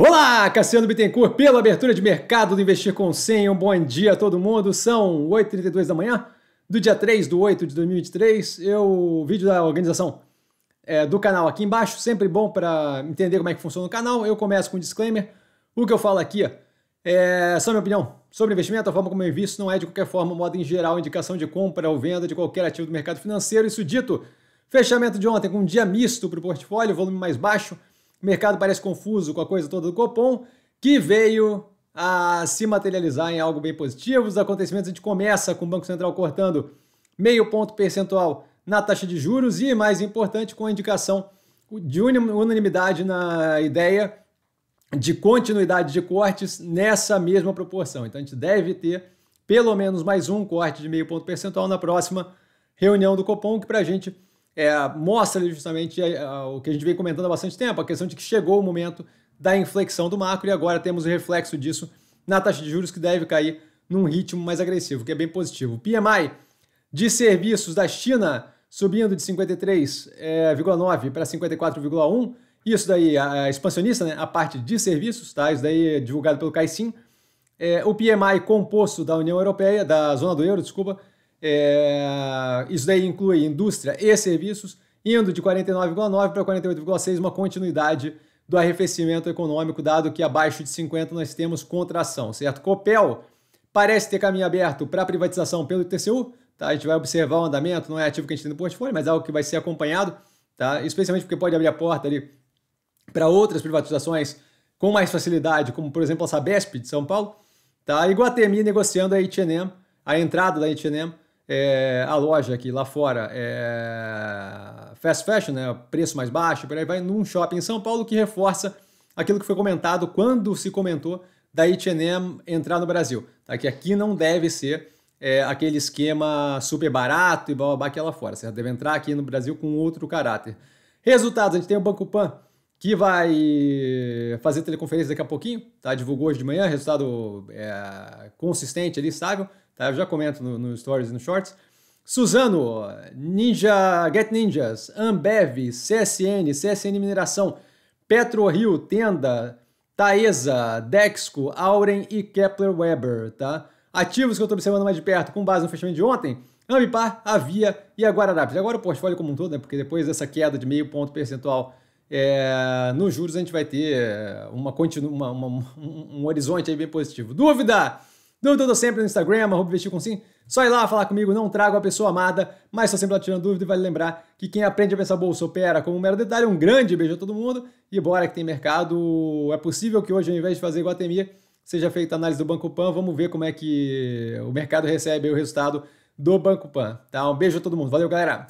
Olá, Cassiano Bittencourt, pela abertura de mercado do Investir com 100. Um bom dia a todo mundo. São 8h32 da manhã do dia 3 de 8 de 2023. Eu, o vídeo da organização é, do canal aqui embaixo, sempre bom para entender como é que funciona o canal. Eu começo com um disclaimer. O que eu falo aqui é só minha opinião sobre investimento, a forma como eu invisto não é de qualquer forma, modo em geral, indicação de compra ou venda de qualquer ativo do mercado financeiro. Isso dito, fechamento de ontem com um dia misto para o portfólio, volume mais baixo o mercado parece confuso com a coisa toda do Copom, que veio a se materializar em algo bem positivo. Os acontecimentos a gente começa com o Banco Central cortando meio ponto percentual na taxa de juros e, mais importante, com a indicação de unanimidade na ideia de continuidade de cortes nessa mesma proporção. Então a gente deve ter pelo menos mais um corte de meio ponto percentual na próxima reunião do Copom, que para a gente é, mostra justamente é, é, o que a gente vem comentando há bastante tempo, a questão de que chegou o momento da inflexão do macro e agora temos o reflexo disso na taxa de juros que deve cair num ritmo mais agressivo, que é bem positivo. O PMI de serviços da China subindo de 53,9 é, para 54,1. Isso daí, a, a expansionista, né? a parte de serviços, tá? isso daí é divulgado pelo Caixin. É, o PMI composto da União Europeia, da zona do euro, desculpa, é, isso daí inclui indústria e serviços, indo de 49,9 para 48,6, uma continuidade do arrefecimento econômico, dado que abaixo de 50 nós temos contração, certo? Copel parece ter caminho aberto para privatização pelo TCU, tá? A gente vai observar o andamento, não é ativo que a gente tem no portfólio, mas é algo que vai ser acompanhado, tá? Especialmente porque pode abrir a porta ali para outras privatizações com mais facilidade, como por exemplo a Sabesp de São Paulo, tá? Guatemi negociando a H&M, a entrada da H&M é, a loja aqui lá fora é fast fashion, né, preço mais baixo, por aí vai num shopping em São Paulo que reforça aquilo que foi comentado quando se comentou da H&M entrar no Brasil, tá? que aqui não deve ser é, aquele esquema super barato e blá, blá, blá que é lá fora, você deve entrar aqui no Brasil com outro caráter. Resultados, a gente tem o Banco Pan, que vai fazer teleconferência daqui a pouquinho, tá? divulgou hoje de manhã, resultado é, consistente ali, estável, Tá? Eu já comento no, no Stories e no Shorts. Suzano, Ninja, Get Ninjas, Ambev, CSN, CSN Mineração, PetroRio, Tenda, Taesa, Dexco, Auren e Kepler Weber, tá? Ativos que eu estou observando mais de perto com base no fechamento de ontem, Ambipar, Avia e a Guararapes. Agora o portfólio como um todo, né? Porque depois dessa queda de meio ponto percentual é, nos juros, a gente vai ter uma, uma, uma um, um horizonte aí bem positivo. Dúvida? Não eu sempre no Instagram, arroba vestir com sim. Só ir lá falar comigo, não trago a pessoa amada, mas estou sempre lá tirando dúvida e vale lembrar que quem aprende a pensar bolsa opera como um mero detalhe. Um grande beijo a todo mundo e bora que tem mercado. É possível que hoje, ao invés de fazer Guatemia, seja feita a análise do Banco Pan. Vamos ver como é que o mercado recebe o resultado do Banco Pan. Tá? Um beijo a todo mundo. Valeu, galera!